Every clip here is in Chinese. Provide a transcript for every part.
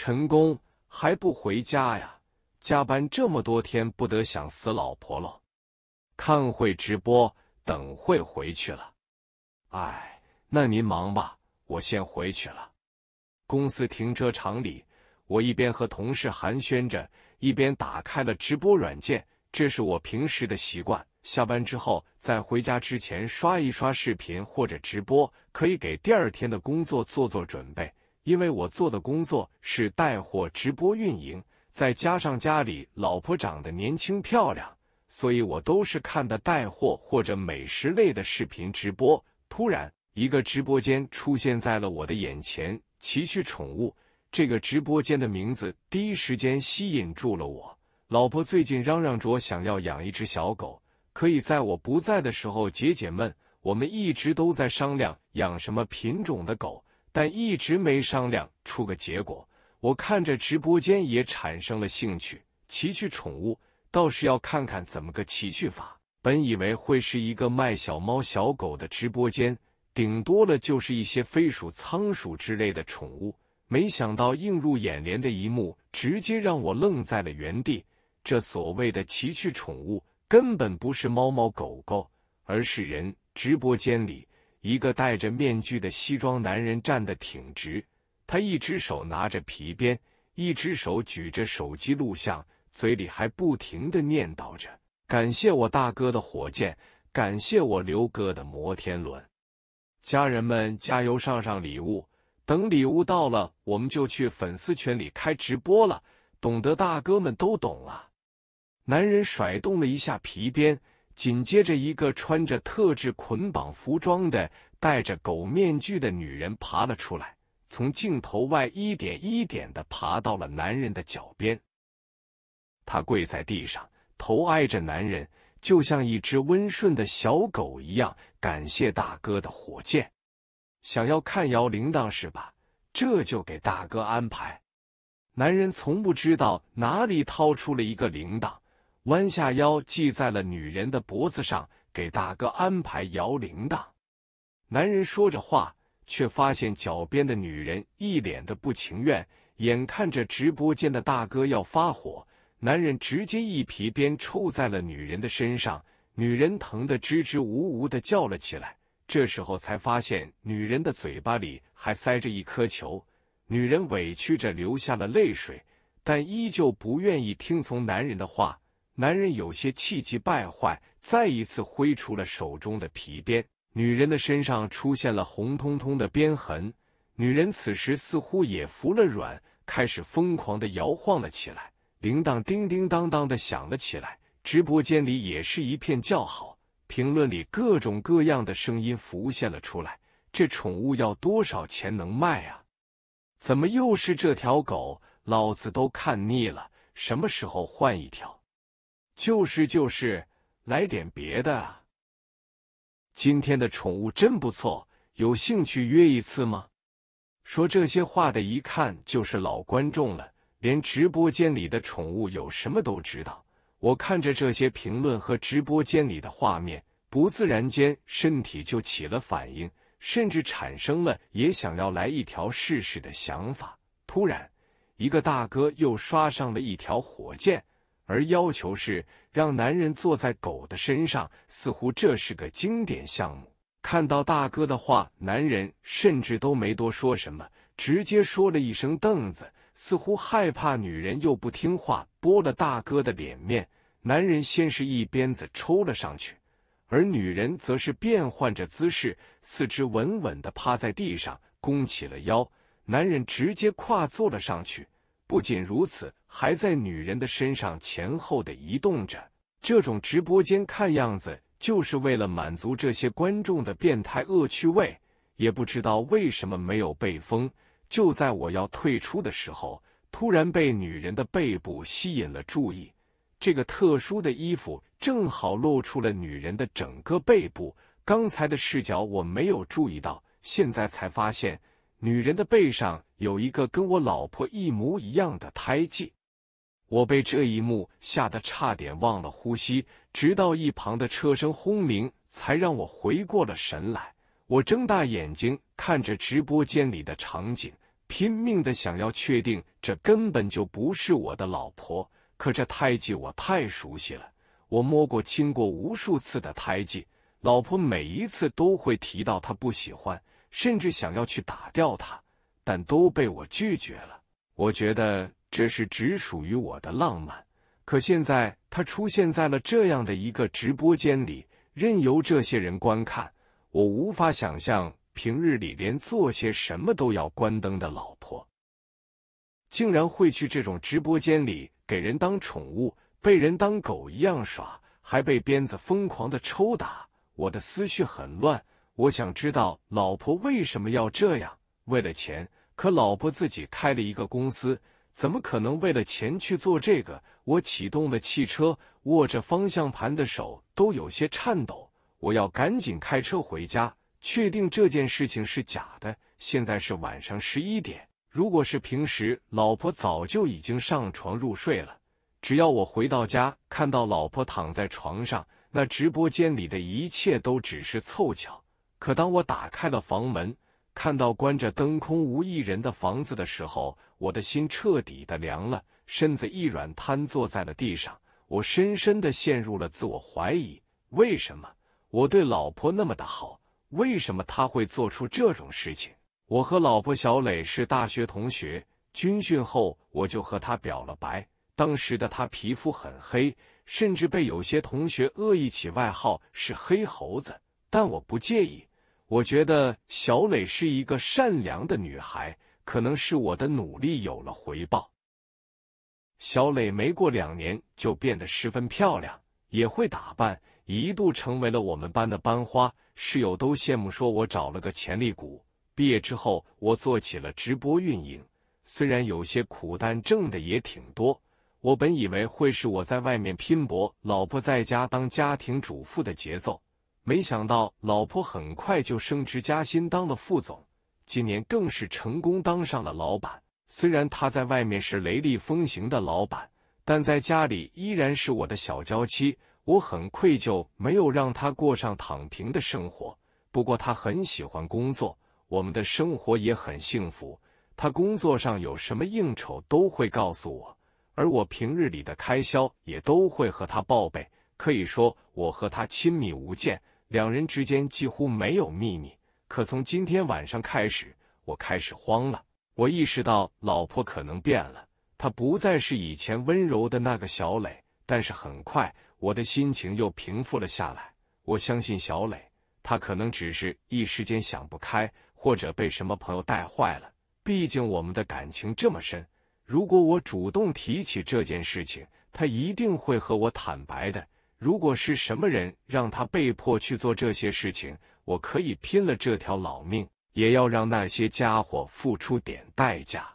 陈工还不回家呀？加班这么多天，不得想死老婆喽！看会直播，等会回去了。哎，那您忙吧，我先回去了。公司停车场里，我一边和同事寒暄着，一边打开了直播软件。这是我平时的习惯，下班之后在回家之前刷一刷视频或者直播，可以给第二天的工作做做准备。因为我做的工作是带货直播运营，再加上家里老婆长得年轻漂亮，所以我都是看的带货或者美食类的视频直播。突然，一个直播间出现在了我的眼前，奇趣宠物。这个直播间的名字第一时间吸引住了我。老婆最近嚷嚷着想要养一只小狗，可以在我不在的时候解解闷。我们一直都在商量养什么品种的狗。但一直没商量出个结果，我看着直播间也产生了兴趣。奇趣宠物倒是要看看怎么个奇趣法。本以为会是一个卖小猫小狗的直播间，顶多了就是一些飞鼠、仓鼠之类的宠物，没想到映入眼帘的一幕直接让我愣在了原地。这所谓的奇趣宠物根本不是猫猫狗狗，而是人。直播间里。一个戴着面具的西装男人站得挺直，他一只手拿着皮鞭，一只手举着手机录像，嘴里还不停地念叨着：“感谢我大哥的火箭，感谢我刘哥的摩天轮，家人们加油，上上礼物，等礼物到了，我们就去粉丝群里开直播了。”懂得大哥们都懂啊！男人甩动了一下皮鞭。紧接着，一个穿着特制捆绑服装的、戴着狗面具的女人爬了出来，从镜头外一点一点的爬到了男人的脚边。他跪在地上，头挨着男人，就像一只温顺的小狗一样，感谢大哥的火箭。想要看摇铃铛是吧？这就给大哥安排。男人从不知道哪里掏出了一个铃铛。弯下腰系在了女人的脖子上，给大哥安排摇铃铛。男人说着话，却发现脚边的女人一脸的不情愿。眼看着直播间的大哥要发火，男人直接一皮鞭抽在了女人的身上，女人疼得支支吾吾的叫了起来。这时候才发现，女人的嘴巴里还塞着一颗球。女人委屈着流下了泪水，但依旧不愿意听从男人的话。男人有些气急败坏，再一次挥出了手中的皮鞭，女人的身上出现了红彤彤的鞭痕。女人此时似乎也服了软，开始疯狂的摇晃了起来，铃铛叮叮当当的响了起来。直播间里也是一片叫好，评论里各种各样的声音浮现了出来。这宠物要多少钱能卖啊？怎么又是这条狗？老子都看腻了，什么时候换一条？就是就是，来点别的啊！今天的宠物真不错，有兴趣约一次吗？说这些话的一看就是老观众了，连直播间里的宠物有什么都知道。我看着这些评论和直播间里的画面，不自然间身体就起了反应，甚至产生了也想要来一条试试的想法。突然，一个大哥又刷上了一条火箭。而要求是让男人坐在狗的身上，似乎这是个经典项目。看到大哥的话，男人甚至都没多说什么，直接说了一声“凳子”，似乎害怕女人又不听话，剥了大哥的脸面。男人先是一鞭子抽了上去，而女人则是变换着姿势，四肢稳稳的趴在地上，弓起了腰。男人直接跨坐了上去。不仅如此，还在女人的身上前后的移动着。这种直播间看样子就是为了满足这些观众的变态恶趣味，也不知道为什么没有被封。就在我要退出的时候，突然被女人的背部吸引了注意。这个特殊的衣服正好露出了女人的整个背部。刚才的视角我没有注意到，现在才发现。女人的背上有一个跟我老婆一模一样的胎记，我被这一幕吓得差点忘了呼吸，直到一旁的车声轰鸣才让我回过了神来。我睁大眼睛看着直播间里的场景，拼命的想要确定这根本就不是我的老婆。可这胎记我太熟悉了，我摸过、亲过无数次的胎记，老婆每一次都会提到她不喜欢。甚至想要去打掉他，但都被我拒绝了。我觉得这是只属于我的浪漫。可现在他出现在了这样的一个直播间里，任由这些人观看。我无法想象，平日里连做些什么都要关灯的老婆，竟然会去这种直播间里给人当宠物，被人当狗一样耍，还被鞭子疯狂的抽打。我的思绪很乱。我想知道老婆为什么要这样？为了钱？可老婆自己开了一个公司，怎么可能为了钱去做这个？我启动了汽车，握着方向盘的手都有些颤抖。我要赶紧开车回家，确定这件事情是假的。现在是晚上十一点，如果是平时，老婆早就已经上床入睡了。只要我回到家，看到老婆躺在床上，那直播间里的一切都只是凑巧。可当我打开了房门，看到关着灯、空无一人的房子的时候，我的心彻底的凉了，身子一软，瘫坐在了地上。我深深的陷入了自我怀疑：为什么我对老婆那么的好？为什么她会做出这种事情？我和老婆小磊是大学同学，军训后我就和她表了白。当时的她皮肤很黑，甚至被有些同学恶意起外号是“黑猴子”，但我不介意。我觉得小磊是一个善良的女孩，可能是我的努力有了回报。小磊没过两年就变得十分漂亮，也会打扮，一度成为了我们班的班花，室友都羡慕说：“我找了个潜力股。”毕业之后，我做起了直播运营，虽然有些苦，但挣的也挺多。我本以为会是我在外面拼搏，老婆在家当家庭主妇的节奏。没想到老婆很快就升职加薪，当了副总。今年更是成功当上了老板。虽然他在外面是雷厉风行的老板，但在家里依然是我的小娇妻。我很愧疚，没有让他过上躺平的生活。不过他很喜欢工作，我们的生活也很幸福。他工作上有什么应酬都会告诉我，而我平日里的开销也都会和他报备。可以说我和他亲密无间。两人之间几乎没有秘密，可从今天晚上开始，我开始慌了。我意识到老婆可能变了，她不再是以前温柔的那个小磊。但是很快，我的心情又平复了下来。我相信小磊，他可能只是一时间想不开，或者被什么朋友带坏了。毕竟我们的感情这么深，如果我主动提起这件事情，他一定会和我坦白的。如果是什么人让他被迫去做这些事情，我可以拼了这条老命，也要让那些家伙付出点代价，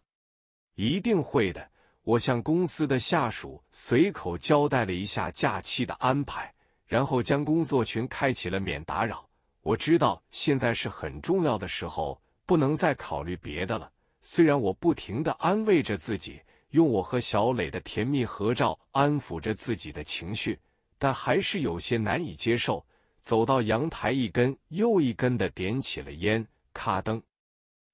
一定会的。我向公司的下属随口交代了一下假期的安排，然后将工作群开启了免打扰。我知道现在是很重要的时候，不能再考虑别的了。虽然我不停地安慰着自己，用我和小磊的甜蜜合照安抚着自己的情绪。但还是有些难以接受，走到阳台，一根又一根的点起了烟，咔噔。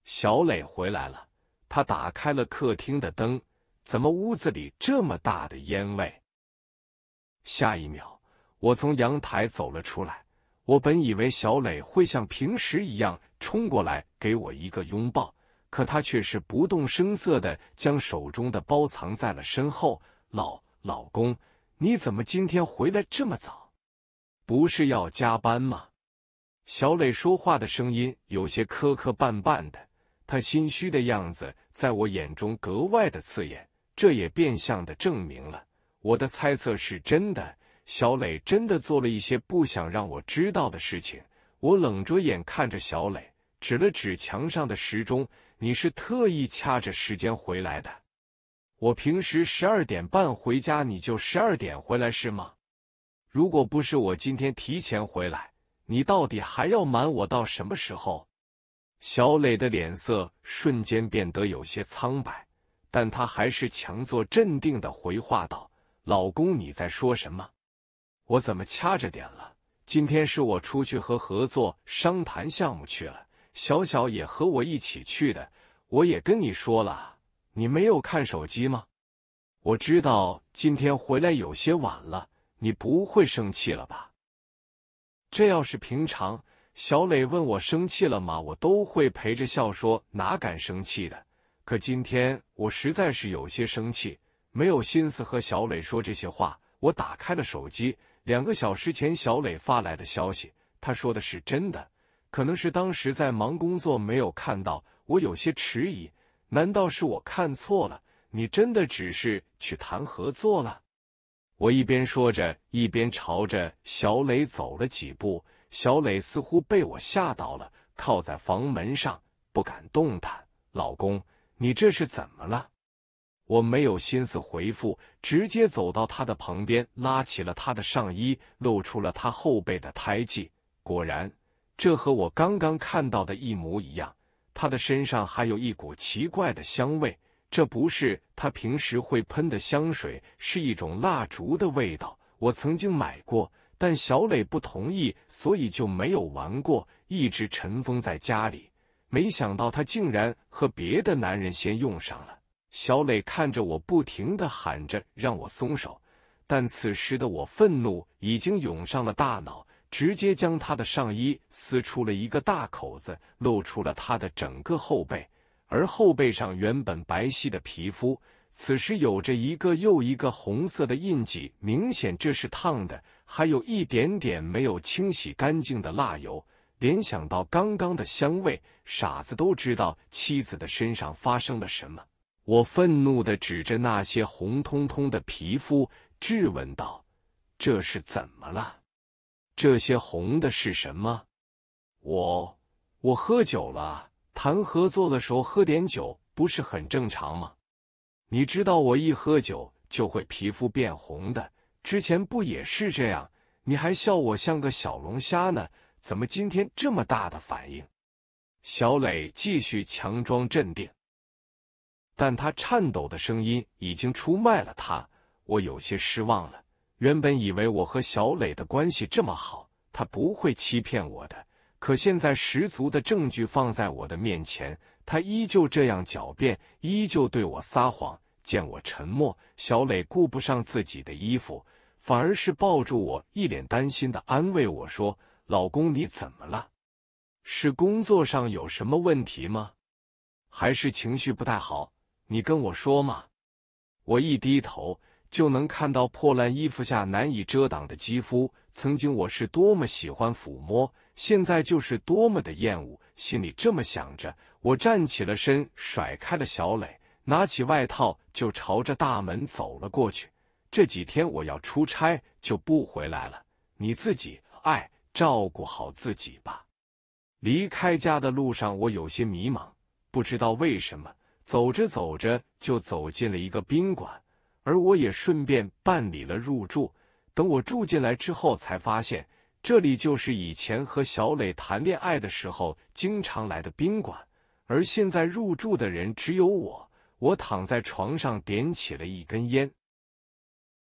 小磊回来了，他打开了客厅的灯，怎么屋子里这么大的烟味？下一秒，我从阳台走了出来，我本以为小磊会像平时一样冲过来给我一个拥抱，可他却是不动声色的将手中的包藏在了身后，老老公。你怎么今天回来这么早？不是要加班吗？小磊说话的声音有些磕磕绊绊的，他心虚的样子在我眼中格外的刺眼。这也变相的证明了我的猜测是真的，小磊真的做了一些不想让我知道的事情。我冷着眼看着小磊，指了指墙上的时钟：“你是特意掐着时间回来的。”我平时十二点半回家，你就十二点回来是吗？如果不是我今天提前回来，你到底还要瞒我到什么时候？小磊的脸色瞬间变得有些苍白，但他还是强作镇定的回话道：“老公，你在说什么？我怎么掐着点了？今天是我出去和合作商谈项目去了，小小也和我一起去的，我也跟你说了。”你没有看手机吗？我知道今天回来有些晚了，你不会生气了吧？这要是平常，小磊问我生气了吗，我都会陪着笑说哪敢生气的。可今天我实在是有些生气，没有心思和小磊说这些话。我打开了手机，两个小时前小磊发来的消息，他说的是真的。可能是当时在忙工作没有看到，我有些迟疑。难道是我看错了？你真的只是去谈合作了？我一边说着，一边朝着小磊走了几步。小磊似乎被我吓到了，靠在房门上不敢动弹。老公，你这是怎么了？我没有心思回复，直接走到他的旁边，拉起了他的上衣，露出了他后背的胎记。果然，这和我刚刚看到的一模一样。他的身上还有一股奇怪的香味，这不是他平时会喷的香水，是一种蜡烛的味道。我曾经买过，但小磊不同意，所以就没有玩过，一直尘封在家里。没想到他竟然和别的男人先用上了。小磊看着我，不停的喊着让我松手，但此时的我愤怒已经涌上了大脑。直接将他的上衣撕出了一个大口子，露出了他的整个后背。而后背上原本白皙的皮肤，此时有着一个又一个红色的印记，明显这是烫的，还有一点点没有清洗干净的蜡油。联想到刚刚的香味，傻子都知道妻子的身上发生了什么。我愤怒的指着那些红彤彤的皮肤，质问道：“这是怎么了？”这些红的是什么？我我喝酒了，谈合作的时候喝点酒不是很正常吗？你知道我一喝酒就会皮肤变红的，之前不也是这样？你还笑我像个小龙虾呢，怎么今天这么大的反应？小磊继续强装镇定，但他颤抖的声音已经出卖了他，我有些失望了。原本以为我和小磊的关系这么好，他不会欺骗我的。可现在十足的证据放在我的面前，他依旧这样狡辩，依旧对我撒谎。见我沉默，小磊顾不上自己的衣服，反而是抱住我，一脸担心的安慰我说：“老公，你怎么了？是工作上有什么问题吗？还是情绪不太好？你跟我说嘛。”我一低头。就能看到破烂衣服下难以遮挡的肌肤。曾经我是多么喜欢抚摸，现在就是多么的厌恶。心里这么想着，我站起了身，甩开了小磊，拿起外套就朝着大门走了过去。这几天我要出差，就不回来了。你自己爱照顾好自己吧。离开家的路上，我有些迷茫，不知道为什么，走着走着就走进了一个宾馆。而我也顺便办理了入住。等我住进来之后，才发现这里就是以前和小磊谈恋爱的时候经常来的宾馆。而现在入住的人只有我。我躺在床上，点起了一根烟，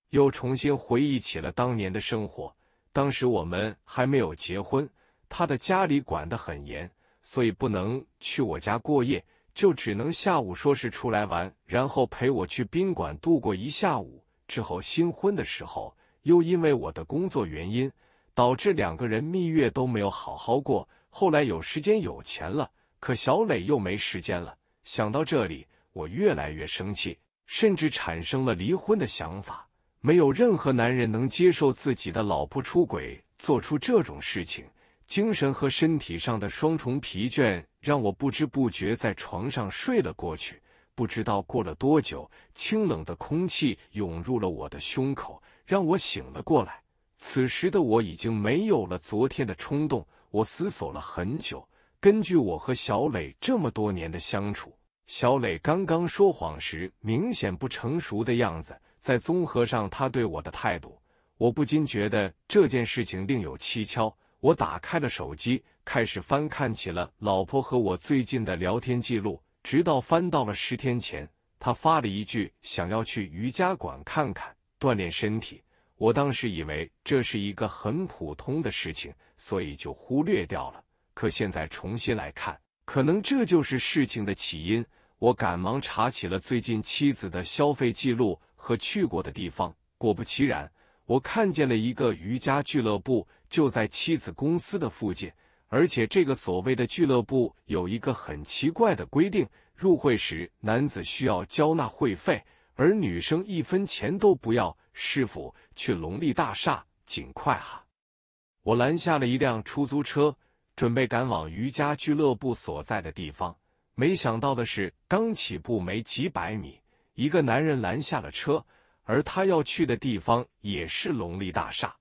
又重新回忆起了当年的生活。当时我们还没有结婚，他的家里管得很严，所以不能去我家过夜。就只能下午说是出来玩，然后陪我去宾馆度过一下午。之后新婚的时候，又因为我的工作原因，导致两个人蜜月都没有好好过。后来有时间有钱了，可小磊又没时间了。想到这里，我越来越生气，甚至产生了离婚的想法。没有任何男人能接受自己的老婆出轨，做出这种事情。精神和身体上的双重疲倦，让我不知不觉在床上睡了过去。不知道过了多久，清冷的空气涌入了我的胸口，让我醒了过来。此时的我已经没有了昨天的冲动。我思索了很久，根据我和小磊这么多年的相处，小磊刚刚说谎时明显不成熟的样子，在综合上他对我的态度，我不禁觉得这件事情另有蹊跷。我打开了手机，开始翻看起了老婆和我最近的聊天记录，直到翻到了十天前，她发了一句想要去瑜伽馆看看，锻炼身体。我当时以为这是一个很普通的事情，所以就忽略掉了。可现在重新来看，可能这就是事情的起因。我赶忙查起了最近妻子的消费记录和去过的地方，果不其然，我看见了一个瑜伽俱乐部。就在妻子公司的附近，而且这个所谓的俱乐部有一个很奇怪的规定：入会时男子需要交纳会费，而女生一分钱都不要。师傅，去龙利大厦，尽快哈！我拦下了一辆出租车，准备赶往瑜伽俱乐部所在的地方。没想到的是，刚起步没几百米，一个男人拦下了车，而他要去的地方也是龙利大厦。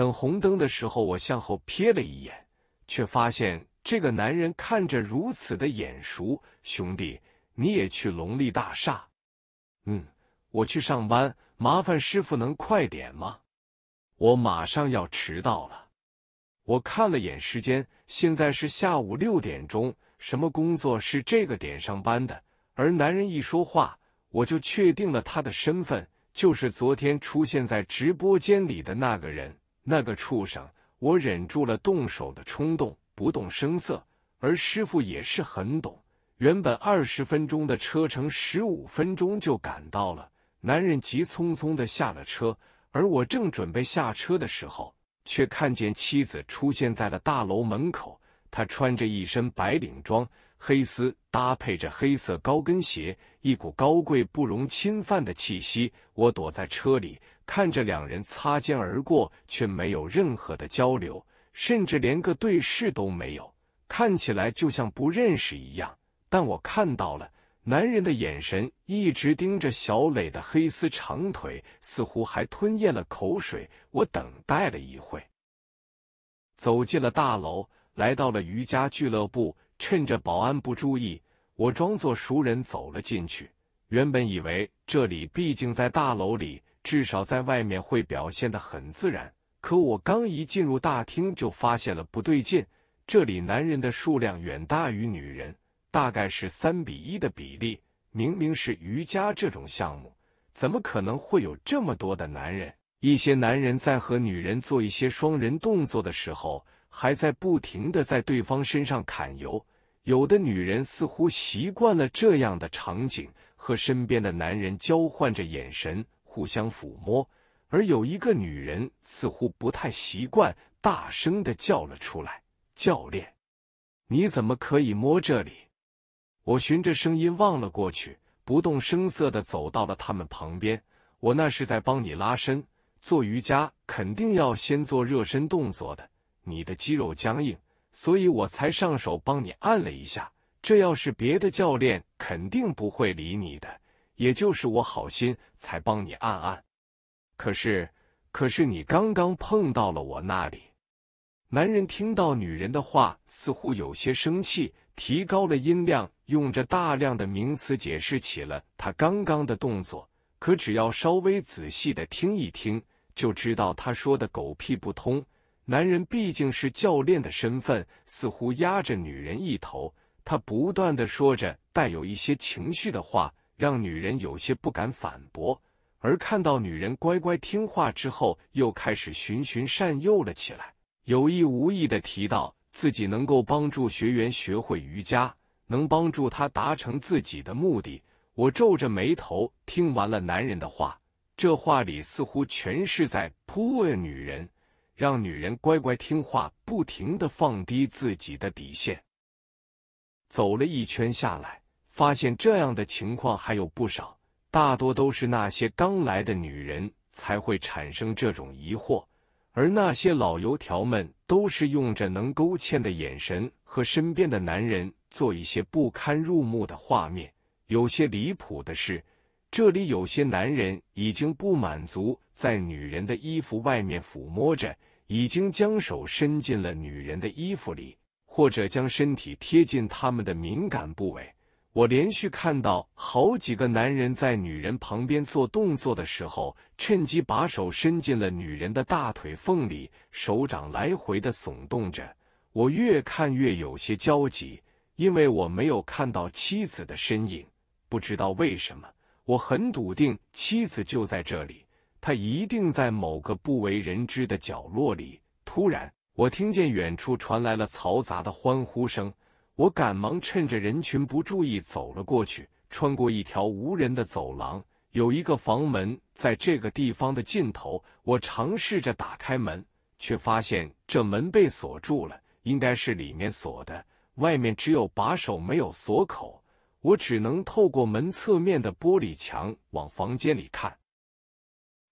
等红灯的时候，我向后瞥了一眼，却发现这个男人看着如此的眼熟。兄弟，你也去龙利大厦？嗯，我去上班，麻烦师傅能快点吗？我马上要迟到了。我看了眼时间，现在是下午六点钟。什么工作是这个点上班的？而男人一说话，我就确定了他的身份，就是昨天出现在直播间里的那个人。那个畜生，我忍住了动手的冲动，不动声色。而师傅也是很懂，原本二十分钟的车程，十五分钟就赶到了。男人急匆匆的下了车，而我正准备下车的时候，却看见妻子出现在了大楼门口。她穿着一身白领装，黑丝搭配着黑色高跟鞋，一股高贵不容侵犯的气息。我躲在车里。看着两人擦肩而过，却没有任何的交流，甚至连个对视都没有，看起来就像不认识一样。但我看到了男人的眼神一直盯着小磊的黑丝长腿，似乎还吞咽了口水。我等待了一会，走进了大楼，来到了瑜伽俱乐部。趁着保安不注意，我装作熟人走了进去。原本以为这里毕竟在大楼里。至少在外面会表现的很自然，可我刚一进入大厅就发现了不对劲。这里男人的数量远大于女人，大概是三比一的比例。明明是瑜伽这种项目，怎么可能会有这么多的男人？一些男人在和女人做一些双人动作的时候，还在不停的在对方身上揩油。有的女人似乎习惯了这样的场景，和身边的男人交换着眼神。互相抚摸，而有一个女人似乎不太习惯，大声的叫了出来：“教练，你怎么可以摸这里？”我循着声音望了过去，不动声色的走到了他们旁边。我那是在帮你拉伸，做瑜伽肯定要先做热身动作的。你的肌肉僵硬，所以我才上手帮你按了一下。这要是别的教练，肯定不会理你的。也就是我好心才帮你按按，可是可是你刚刚碰到了我那里。男人听到女人的话，似乎有些生气，提高了音量，用着大量的名词解释起了他刚刚的动作。可只要稍微仔细的听一听，就知道他说的狗屁不通。男人毕竟是教练的身份，似乎压着女人一头，他不断的说着带有一些情绪的话。让女人有些不敢反驳，而看到女人乖乖听话之后，又开始循循善诱了起来，有意无意的提到自己能够帮助学员学会瑜伽，能帮助他达成自己的目的。我皱着眉头听完了男人的话，这话里似乎全是在泼问女人，让女人乖乖听话，不停的放低自己的底线。走了一圈下来。发现这样的情况还有不少，大多都是那些刚来的女人才会产生这种疑惑，而那些老油条们都是用着能勾芡的眼神和身边的男人做一些不堪入目的画面。有些离谱的是，这里有些男人已经不满足在女人的衣服外面抚摸着，已经将手伸进了女人的衣服里，或者将身体贴近他们的敏感部位。我连续看到好几个男人在女人旁边做动作的时候，趁机把手伸进了女人的大腿缝里，手掌来回的耸动着。我越看越有些焦急，因为我没有看到妻子的身影。不知道为什么，我很笃定妻子就在这里，她一定在某个不为人知的角落里。突然，我听见远处传来了嘈杂的欢呼声。我赶忙趁着人群不注意走了过去，穿过一条无人的走廊，有一个房门在这个地方的尽头。我尝试着打开门，却发现这门被锁住了，应该是里面锁的，外面只有把手没有锁口。我只能透过门侧面的玻璃墙往房间里看，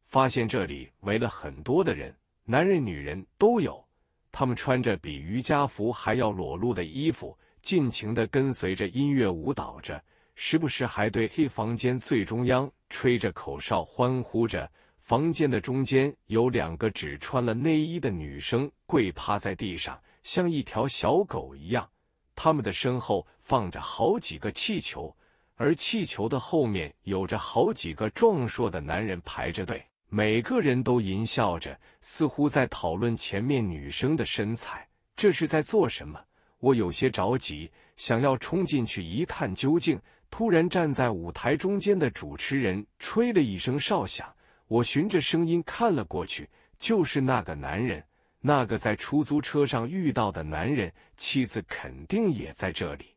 发现这里围了很多的人，男人女人都有，他们穿着比瑜伽服还要裸露的衣服。尽情的跟随着音乐舞蹈着，时不时还对黑房间最中央吹着口哨欢呼着。房间的中间有两个只穿了内衣的女生跪趴在地上，像一条小狗一样。他们的身后放着好几个气球，而气球的后面有着好几个壮硕的男人排着队，每个人都淫笑着，似乎在讨论前面女生的身材。这是在做什么？我有些着急，想要冲进去一探究竟。突然，站在舞台中间的主持人吹了一声哨响，我循着声音看了过去，就是那个男人，那个在出租车上遇到的男人。妻子肯定也在这里。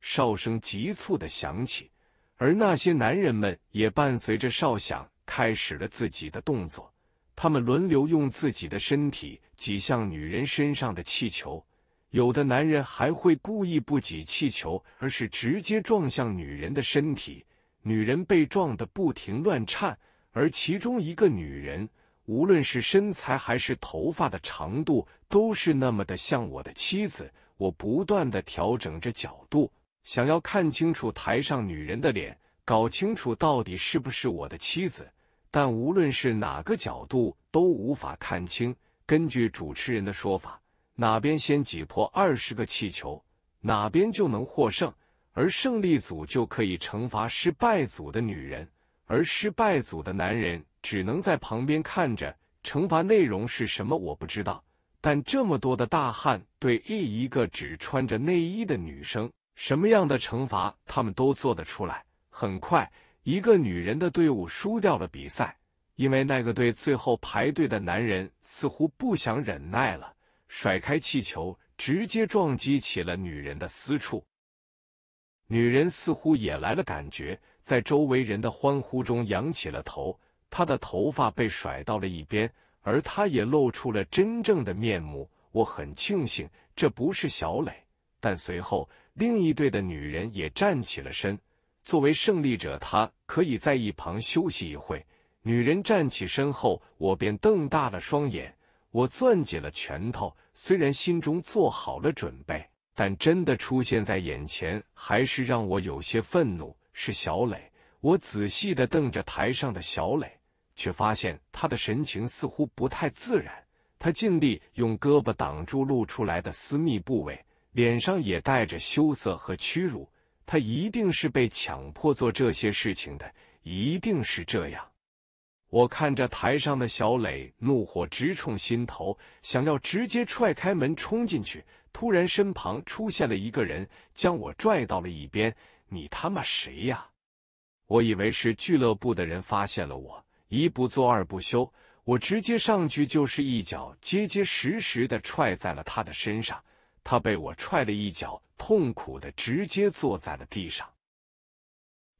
哨声急促的响起，而那些男人们也伴随着哨响开始了自己的动作。他们轮流用自己的身体挤向女人身上的气球。有的男人还会故意不挤气球，而是直接撞向女人的身体，女人被撞得不停乱颤。而其中一个女人，无论是身材还是头发的长度，都是那么的像我的妻子。我不断的调整着角度，想要看清楚台上女人的脸，搞清楚到底是不是我的妻子。但无论是哪个角度都无法看清。根据主持人的说法。哪边先挤破二十个气球，哪边就能获胜，而胜利组就可以惩罚失败组的女人，而失败组的男人只能在旁边看着。惩罚内容是什么，我不知道，但这么多的大汉对一个只穿着内衣的女生，什么样的惩罚他们都做得出来。很快，一个女人的队伍输掉了比赛，因为那个队最后排队的男人似乎不想忍耐了。甩开气球，直接撞击起了女人的私处。女人似乎也来了感觉，在周围人的欢呼中扬起了头，她的头发被甩到了一边，而她也露出了真正的面目。我很庆幸这不是小磊，但随后另一队的女人也站起了身。作为胜利者，她可以在一旁休息一会。女人站起身后，我便瞪大了双眼。我攥紧了拳头，虽然心中做好了准备，但真的出现在眼前，还是让我有些愤怒。是小磊，我仔细的瞪着台上的小磊，却发现他的神情似乎不太自然。他尽力用胳膊挡住露出来的私密部位，脸上也带着羞涩和屈辱。他一定是被强迫做这些事情的，一定是这样。我看着台上的小磊，怒火直冲心头，想要直接踹开门冲进去。突然，身旁出现了一个人，将我拽到了一边。“你他妈谁呀？”我以为是俱乐部的人发现了我，一不做二不休，我直接上去就是一脚，结结实实的踹在了他的身上。他被我踹了一脚，痛苦的直接坐在了地上。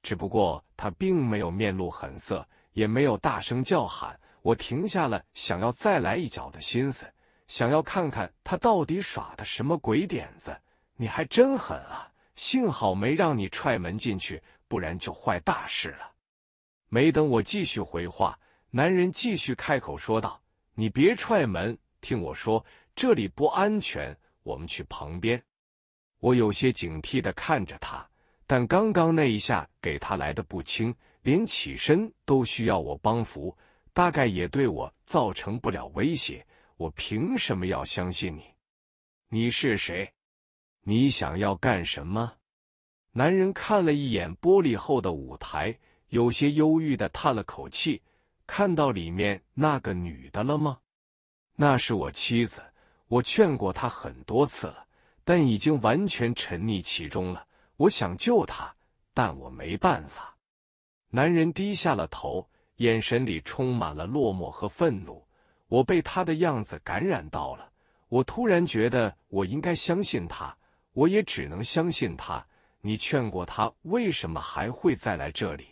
只不过他并没有面露狠色。也没有大声叫喊，我停下了想要再来一脚的心思，想要看看他到底耍的什么鬼点子。你还真狠啊！幸好没让你踹门进去，不然就坏大事了。没等我继续回话，男人继续开口说道：“你别踹门，听我说，这里不安全，我们去旁边。”我有些警惕的看着他，但刚刚那一下给他来的不轻。连起身都需要我帮扶，大概也对我造成不了威胁。我凭什么要相信你？你是谁？你想要干什么？男人看了一眼玻璃后的舞台，有些忧郁的叹了口气。看到里面那个女的了吗？那是我妻子。我劝过她很多次了，但已经完全沉溺其中了。我想救她，但我没办法。男人低下了头，眼神里充满了落寞和愤怒。我被他的样子感染到了，我突然觉得我应该相信他，我也只能相信他。你劝过他，为什么还会再来这里？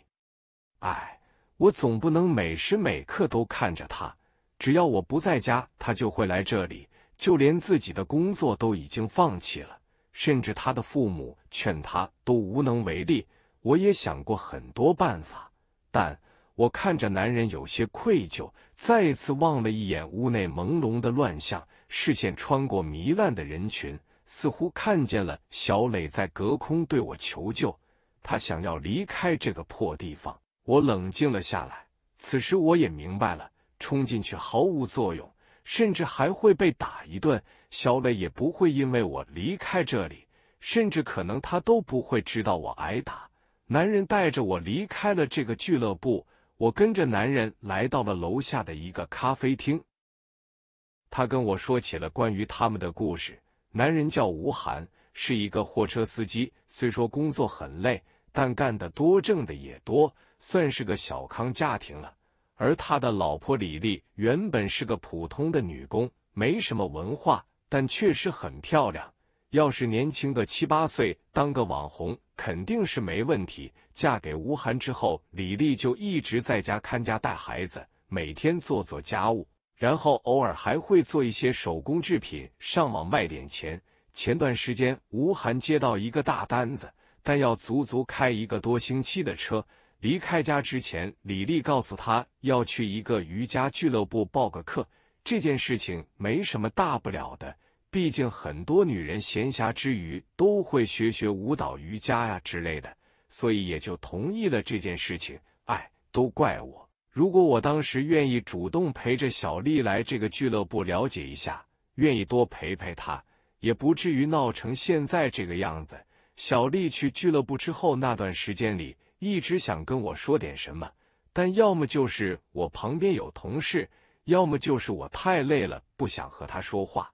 哎，我总不能每时每刻都看着他。只要我不在家，他就会来这里。就连自己的工作都已经放弃了，甚至他的父母劝他都无能为力。我也想过很多办法，但我看着男人有些愧疚，再次望了一眼屋内朦胧的乱象，视线穿过糜烂的人群，似乎看见了小磊在隔空对我求救。他想要离开这个破地方，我冷静了下来。此时我也明白了，冲进去毫无作用，甚至还会被打一顿。小磊也不会因为我离开这里，甚至可能他都不会知道我挨打。男人带着我离开了这个俱乐部，我跟着男人来到了楼下的一个咖啡厅。他跟我说起了关于他们的故事。男人叫吴涵，是一个货车司机，虽说工作很累，但干得多挣的也多，算是个小康家庭了。而他的老婆李丽原本是个普通的女工，没什么文化，但确实很漂亮。要是年轻个七八岁，当个网红肯定是没问题。嫁给吴涵之后，李丽就一直在家看家带孩子，每天做做家务，然后偶尔还会做一些手工制品，上网卖点钱。前段时间，吴涵接到一个大单子，但要足足开一个多星期的车。离开家之前，李丽告诉他要去一个瑜伽俱乐部报个课，这件事情没什么大不了的。毕竟很多女人闲暇之余都会学学舞蹈、瑜伽呀之类的，所以也就同意了这件事情。哎，都怪我！如果我当时愿意主动陪着小丽来这个俱乐部了解一下，愿意多陪陪她，也不至于闹成现在这个样子。小丽去俱乐部之后那段时间里，一直想跟我说点什么，但要么就是我旁边有同事，要么就是我太累了不想和她说话。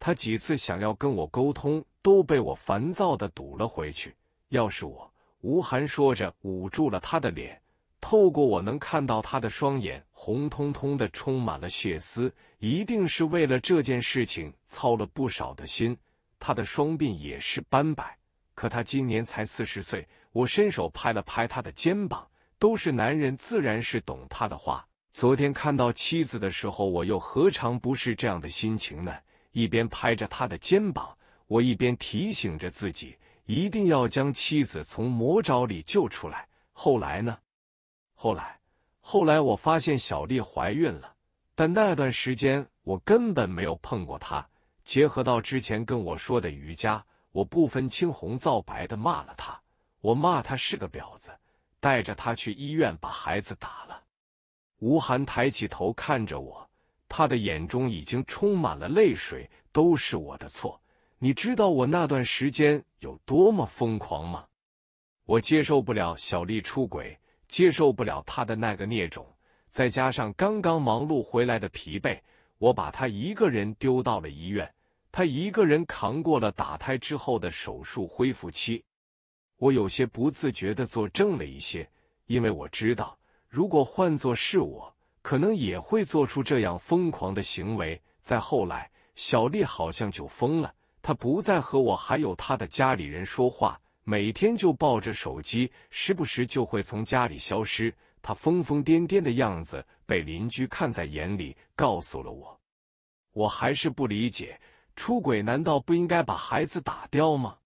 他几次想要跟我沟通，都被我烦躁的堵了回去。要是我，吴涵说着，捂住了他的脸。透过我能看到他的双眼红彤彤的，充满了血丝，一定是为了这件事情操了不少的心。他的双鬓也是斑白，可他今年才四十岁。我伸手拍了拍他的肩膀，都是男人，自然是懂他的话。昨天看到妻子的时候，我又何尝不是这样的心情呢？一边拍着他的肩膀，我一边提醒着自己，一定要将妻子从魔爪里救出来。后来呢？后来，后来我发现小丽怀孕了，但那段时间我根本没有碰过她。结合到之前跟我说的瑜伽，我不分青红皂白的骂了她，我骂她是个婊子，带着她去医院把孩子打了。吴涵抬起头看着我。他的眼中已经充满了泪水，都是我的错。你知道我那段时间有多么疯狂吗？我接受不了小丽出轨，接受不了她的那个孽种，再加上刚刚忙碌回来的疲惫，我把她一个人丢到了医院。他一个人扛过了打胎之后的手术恢复期。我有些不自觉的作正了一些，因为我知道，如果换做是我。可能也会做出这样疯狂的行为。再后来，小丽好像就疯了，她不再和我还有她的家里人说话，每天就抱着手机，时不时就会从家里消失。她疯疯癫癫的样子被邻居看在眼里，告诉了我。我还是不理解，出轨难道不应该把孩子打掉吗？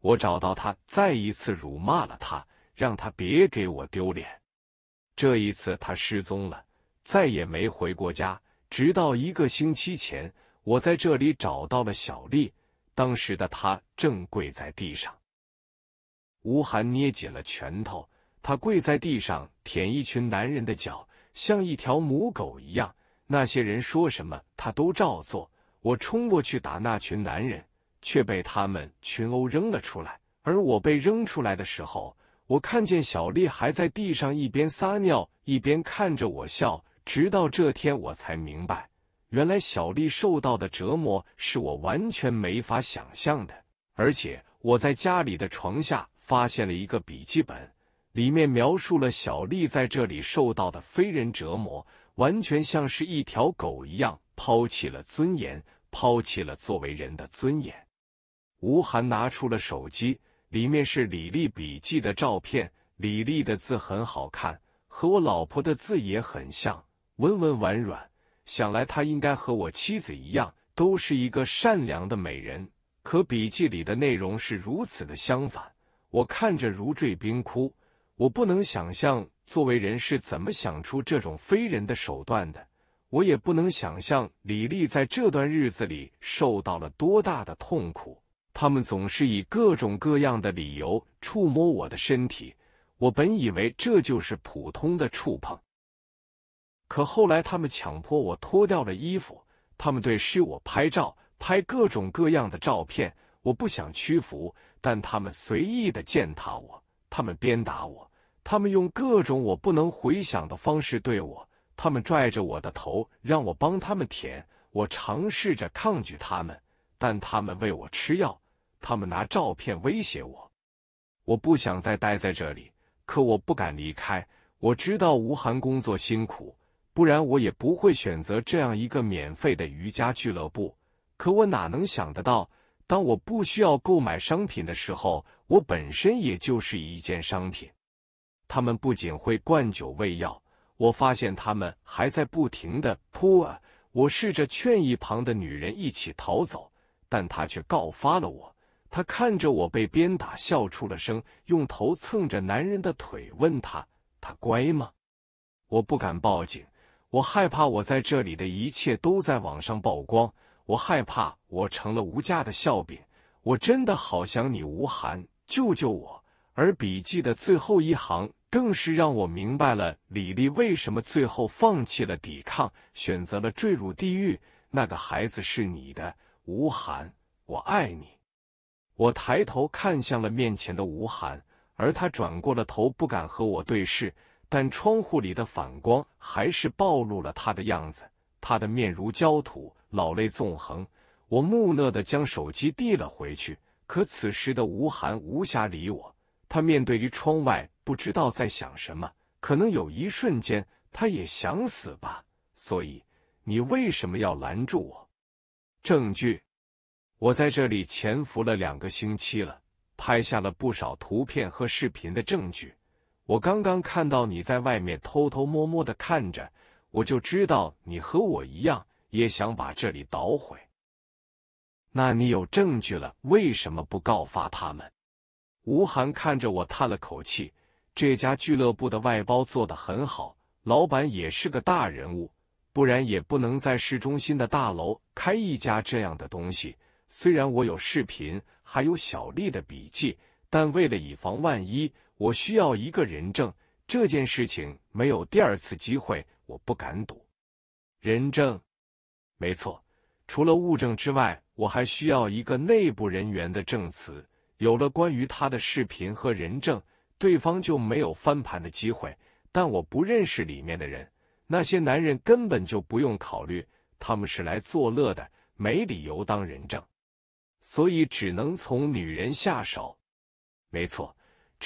我找到他，再一次辱骂了他，让他别给我丢脸。这一次他失踪了。再也没回过家，直到一个星期前，我在这里找到了小丽。当时的她正跪在地上，吴涵捏紧了拳头。她跪在地上舔一群男人的脚，像一条母狗一样。那些人说什么，她都照做。我冲过去打那群男人，却被他们群殴扔了出来。而我被扔出来的时候，我看见小丽还在地上一边撒尿一边看着我笑。直到这天，我才明白，原来小丽受到的折磨是我完全没法想象的。而且我在家里的床下发现了一个笔记本，里面描述了小丽在这里受到的非人折磨，完全像是一条狗一样抛弃了尊严，抛弃了作为人的尊严。吴涵拿出了手机，里面是李丽笔记的照片。李丽的字很好看，和我老婆的字也很像。温温婉软，想来他应该和我妻子一样，都是一个善良的美人。可笔记里的内容是如此的相反，我看着如坠冰窟。我不能想象作为人是怎么想出这种非人的手段的，我也不能想象李丽在这段日子里受到了多大的痛苦。他们总是以各种各样的理由触摸我的身体，我本以为这就是普通的触碰。可后来，他们强迫我脱掉了衣服。他们对视我拍照，拍各种各样的照片。我不想屈服，但他们随意的践踏我，他们鞭打我，他们用各种我不能回想的方式对我。他们拽着我的头，让我帮他们舔。我尝试着抗拒他们，但他们喂我吃药，他们拿照片威胁我。我不想再待在这里，可我不敢离开。我知道吴涵工作辛苦。不然我也不会选择这样一个免费的瑜伽俱乐部。可我哪能想得到，当我不需要购买商品的时候，我本身也就是一件商品。他们不仅会灌酒喂药，我发现他们还在不停的扑啊！我试着劝一旁的女人一起逃走，但她却告发了我。她看着我被鞭打，笑出了声，用头蹭着男人的腿，问他：“他乖吗？”我不敢报警。我害怕，我在这里的一切都在网上曝光。我害怕，我成了吴家的笑柄。我真的好想你，吴涵，救救我！而笔记的最后一行，更是让我明白了李丽为什么最后放弃了抵抗，选择了坠入地狱。那个孩子是你的，吴涵，我爱你。我抬头看向了面前的吴涵，而他转过了头，不敢和我对视。但窗户里的反光还是暴露了他的样子，他的面如焦土，老泪纵横。我木讷的将手机递了回去，可此时的吴涵无暇理我，他面对于窗外，不知道在想什么。可能有一瞬间，他也想死吧。所以，你为什么要拦住我？证据，我在这里潜伏了两个星期了，拍下了不少图片和视频的证据。我刚刚看到你在外面偷偷摸摸的看着，我就知道你和我一样也想把这里捣毁。那你有证据了，为什么不告发他们？吴涵看着我叹了口气：“这家俱乐部的外包做的很好，老板也是个大人物，不然也不能在市中心的大楼开一家这样的东西。虽然我有视频，还有小丽的笔记，但为了以防万一。”我需要一个人证，这件事情没有第二次机会，我不敢赌。人证，没错，除了物证之外，我还需要一个内部人员的证词。有了关于他的视频和人证，对方就没有翻盘的机会。但我不认识里面的人，那些男人根本就不用考虑，他们是来作乐的，没理由当人证，所以只能从女人下手。没错。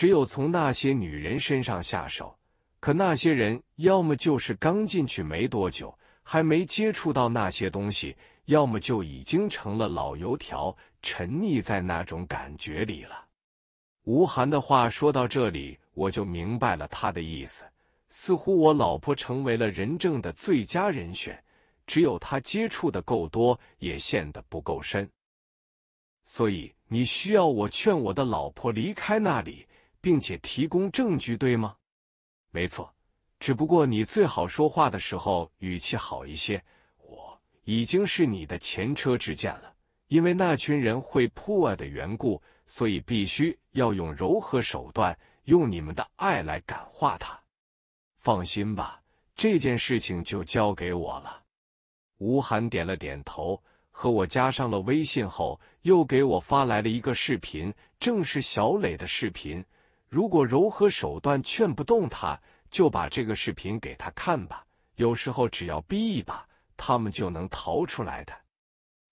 只有从那些女人身上下手，可那些人要么就是刚进去没多久，还没接触到那些东西，要么就已经成了老油条，沉溺在那种感觉里了。吴涵的话说到这里，我就明白了他的意思。似乎我老婆成为了人证的最佳人选，只有她接触的够多，也陷得不够深。所以，你需要我劝我的老婆离开那里。并且提供证据，对吗？没错，只不过你最好说话的时候语气好一些。我已经是你的前车之鉴了，因为那群人会破的缘故，所以必须要用柔和手段，用你们的爱来感化他。放心吧，这件事情就交给我了。吴涵点了点头，和我加上了微信后，又给我发来了一个视频，正是小磊的视频。如果柔和手段劝不动他，就把这个视频给他看吧。有时候只要逼一把，他们就能逃出来的。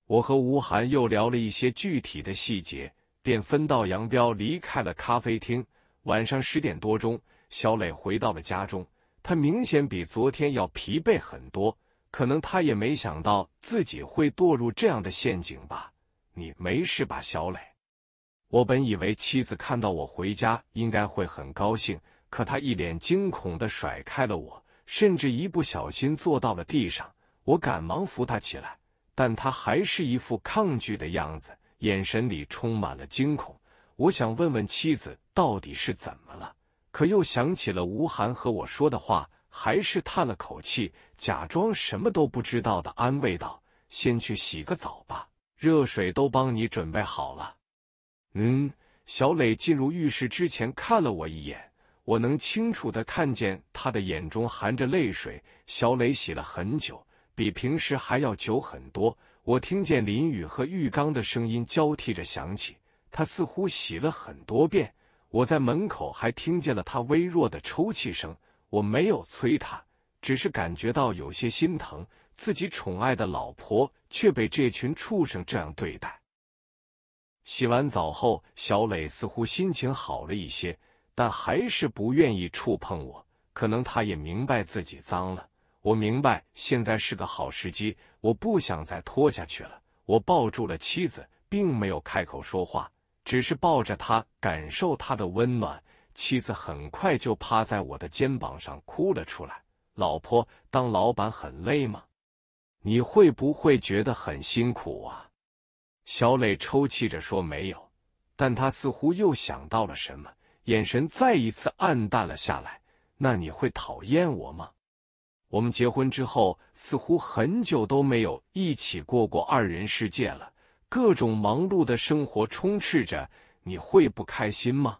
我和吴涵又聊了一些具体的细节，便分道扬镳离开了咖啡厅。晚上十点多钟，小磊回到了家中，他明显比昨天要疲惫很多。可能他也没想到自己会堕入这样的陷阱吧？你没事吧，小磊？我本以为妻子看到我回家应该会很高兴，可她一脸惊恐的甩开了我，甚至一不小心坐到了地上。我赶忙扶她起来，但她还是一副抗拒的样子，眼神里充满了惊恐。我想问问妻子到底是怎么了，可又想起了吴涵和我说的话，还是叹了口气，假装什么都不知道的安慰道：“先去洗个澡吧，热水都帮你准备好了。”嗯，小磊进入浴室之前看了我一眼，我能清楚的看见他的眼中含着泪水。小磊洗了很久，比平时还要久很多。我听见淋雨和浴缸的声音交替着响起，他似乎洗了很多遍。我在门口还听见了他微弱的抽泣声。我没有催他，只是感觉到有些心疼，自己宠爱的老婆却被这群畜生这样对待。洗完澡后，小磊似乎心情好了一些，但还是不愿意触碰我。可能他也明白自己脏了。我明白现在是个好时机，我不想再拖下去了。我抱住了妻子，并没有开口说话，只是抱着她，感受她的温暖。妻子很快就趴在我的肩膀上哭了出来。老婆，当老板很累吗？你会不会觉得很辛苦啊？小磊抽泣着说：“没有。”但他似乎又想到了什么，眼神再一次暗淡了下来。“那你会讨厌我吗？”我们结婚之后，似乎很久都没有一起过过二人世界了，各种忙碌的生活充斥着。你会不开心吗？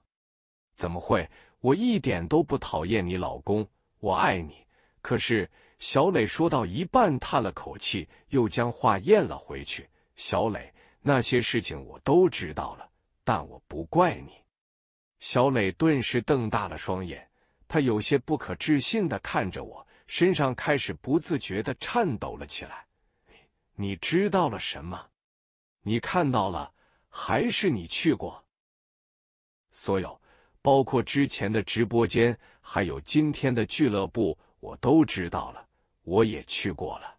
怎么会？我一点都不讨厌你老公，我爱你。可是，小磊说到一半，叹了口气，又将话咽了回去。小磊。那些事情我都知道了，但我不怪你。小磊顿时瞪大了双眼，他有些不可置信的看着我，身上开始不自觉的颤抖了起来。你知道了什么？你看到了，还是你去过？所有，包括之前的直播间，还有今天的俱乐部，我都知道了，我也去过了。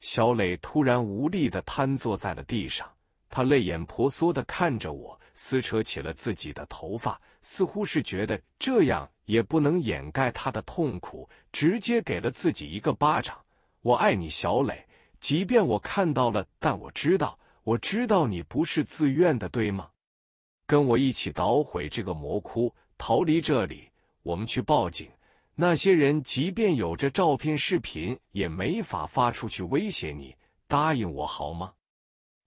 小磊突然无力的瘫坐在了地上。他泪眼婆娑的看着我，撕扯起了自己的头发，似乎是觉得这样也不能掩盖他的痛苦，直接给了自己一个巴掌。我爱你，小磊。即便我看到了，但我知道，我知道你不是自愿的，对吗？跟我一起捣毁这个魔窟，逃离这里。我们去报警，那些人即便有着照片、视频，也没法发出去威胁你。答应我好吗？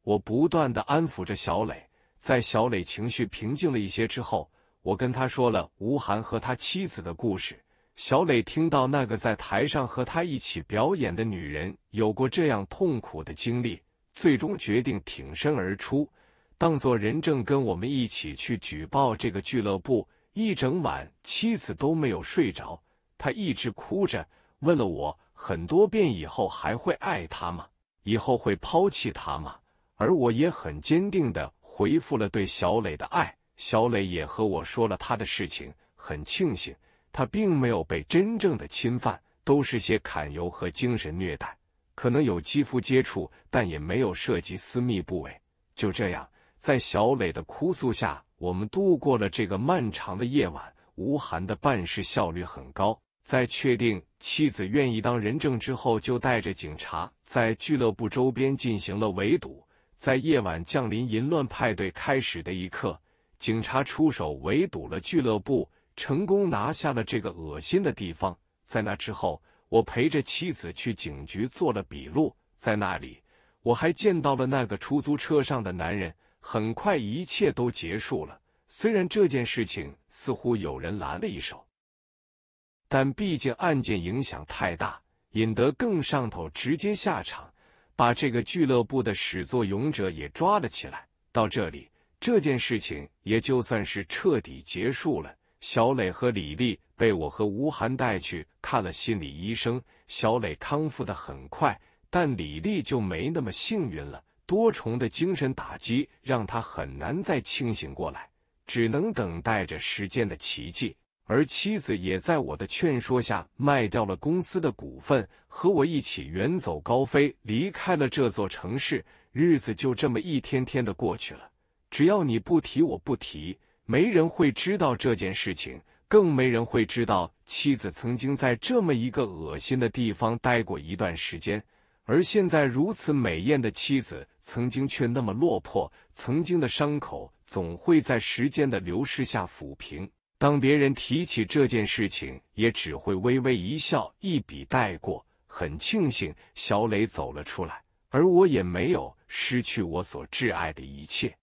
我不断的安抚着小磊，在小磊情绪平静了一些之后，我跟他说了吴涵和他妻子的故事。小磊听到那个在台上和他一起表演的女人有过这样痛苦的经历，最终决定挺身而出，当做人证跟我们一起去举报这个俱乐部。一整晚妻子都没有睡着，他一直哭着问了我很多遍：以后还会爱他吗？以后会抛弃他吗？而我也很坚定地回复了对小磊的爱。小磊也和我说了他的事情，很庆幸他并没有被真正的侵犯，都是些揩油和精神虐待，可能有肌肤接触，但也没有涉及私密部位。就这样，在小磊的哭诉下，我们度过了这个漫长的夜晚。吴涵的办事效率很高，在确定妻子愿意当人证之后，就带着警察在俱乐部周边进行了围堵。在夜晚降临、淫乱派对开始的一刻，警察出手围堵了俱乐部，成功拿下了这个恶心的地方。在那之后，我陪着妻子去警局做了笔录，在那里我还见到了那个出租车上的男人。很快，一切都结束了。虽然这件事情似乎有人拦了一手，但毕竟案件影响太大，引得更上头直接下场。把这个俱乐部的始作俑者也抓了起来。到这里，这件事情也就算是彻底结束了。小磊和李丽被我和吴涵带去看了心理医生。小磊康复得很快，但李丽就没那么幸运了。多重的精神打击让他很难再清醒过来，只能等待着时间的奇迹。而妻子也在我的劝说下卖掉了公司的股份，和我一起远走高飞，离开了这座城市。日子就这么一天天的过去了。只要你不提，我不提，没人会知道这件事情，更没人会知道妻子曾经在这么一个恶心的地方待过一段时间。而现在如此美艳的妻子，曾经却那么落魄。曾经的伤口总会在时间的流逝下抚平。当别人提起这件事情，也只会微微一笑，一笔带过。很庆幸，小磊走了出来，而我也没有失去我所挚爱的一切。